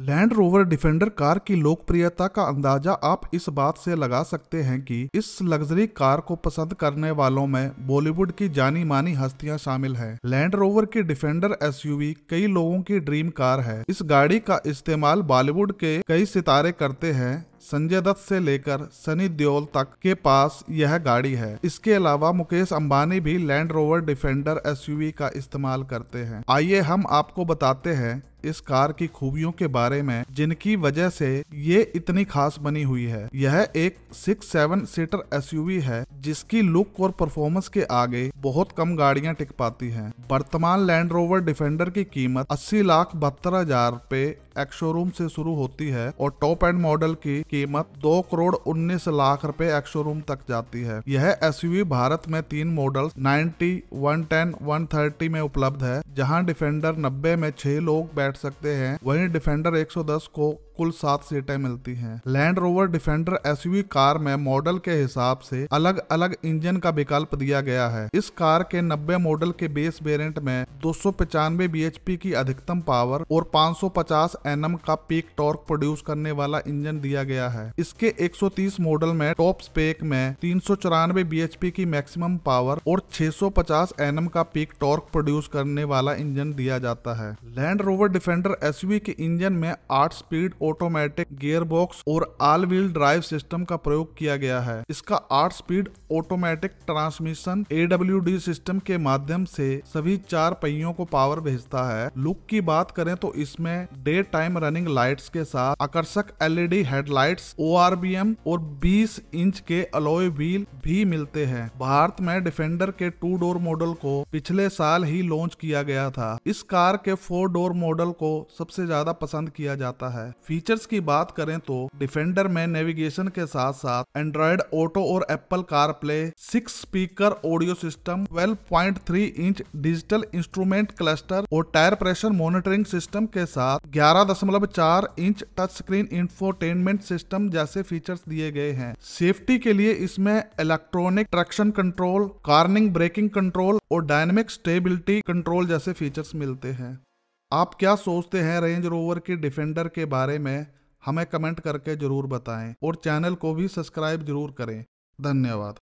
Land Rover defender car की लोकप्रियता का अंदाजा आप इस बात से लगा सकते हैं कि इस लग्जरी कार को पसंद करने वालों में बॉलीवुड की जानी मानी हस्तियां शामिल हैं। लैंड रोवर की डिफेंडर एसयूवी कई लोगों की ड्रीम कार है इस गाड़ी का इस्तेमाल बॉलीवुड के कई सितारे करते हैं संजय दत्त से लेकर सनी देओल तक के पास यह गाड़ी है इसके अलावा मुकेश अंबानी भी लैंड रोवर डिफेंडर एसयूवी का इस्तेमाल करते हैं आइए हम आपको बताते हैं इस कार की खूबियों के बारे में जिनकी वजह से ये इतनी खास बनी हुई है यह एक सिक्स सेवन सीटर एसयूवी है जिसकी लुक और परफॉर्मेंस के आगे बहुत कम गाड़ियां टिक पाती हैं। वर्तमान लैंड रोवर डिफेंडर की कीमत अस्सी लाख बहत्तर हजार रूपए एक्स शोरूम से शुरू होती है और टॉप एंड मॉडल की कीमत दो करोड़ उन्नीस लाख रुपए एक्स रूम तक जाती है यह एस भारत में तीन मॉडल 90, 110, 130 में उपलब्ध है जहां डिफेंडर 90 में छह लोग बैठ सकते हैं वहीं डिफेंडर 110 को कुल सात सीटें मिलती हैं Land Rover Defender SUV car में मॉडल के हिसाब से अलग अलग इंजन का विकल्प दिया गया है इस कार के 90 मॉडल के बेस वेरिएंट में दो बीएचपी की अधिकतम पावर और 550 सौ का पीक टॉर्क प्रोड्यूस करने वाला इंजन दिया गया है इसके 130 मॉडल में टॉप स्पेक में तीन सौ की मैक्सिमम पावर और छह सौ का पीक टॉर्क प्रोड्यूस करने वाला इंजन दिया जाता है लैंड रोवर डिफेंडर एसयूवी के इंजन में आठ स्पीड ऑटोमेटिक गियर बॉक्स और ऑल व्हील ड्राइव सिस्टम का प्रयोग किया गया है इसका आठ speed automatic transmission a system के माध्यम से सभी चार पहियों को पावर भेजता है लुक की बात करें तो इसमें डे टाइम रनिंग लाइट्स के साथ आकर्षक एलईडी हेडलाइट्स ओ और 20 इंच के अलोय व्हील भी मिलते हैं भारत में डिफेंडर के टू डोर मॉडल को पिछले साल ही लॉन्च किया गया था इस कार के फोर डोर मॉडल को सबसे ज्यादा पसंद किया जाता है फीचर्स की बात करें तो डिफेंडर में नेविगेशन के साथ साथ एंड्रॉयड ऑटो और Apple CarPlay six speaker audio system 12.3 inch digital instrument cluster और टायर प्रेशर मॉनिटरिंग सिस्टम के साथ 11.4 inch touch screen infotainment system जैसे फीचर्स दिए गए हैं सेफ्टी के लिए इसमें electronic traction control cornering braking control और डायनेमिक स्टेबिलिटी कंट्रोल जैसे फीचर्स मिलते हैं आप क्या सोचते हैं रेंज रोवर के डिफेंडर के बारे में हमें कमेंट करके ज़रूर बताएं और चैनल को भी सब्सक्राइब जरूर करें धन्यवाद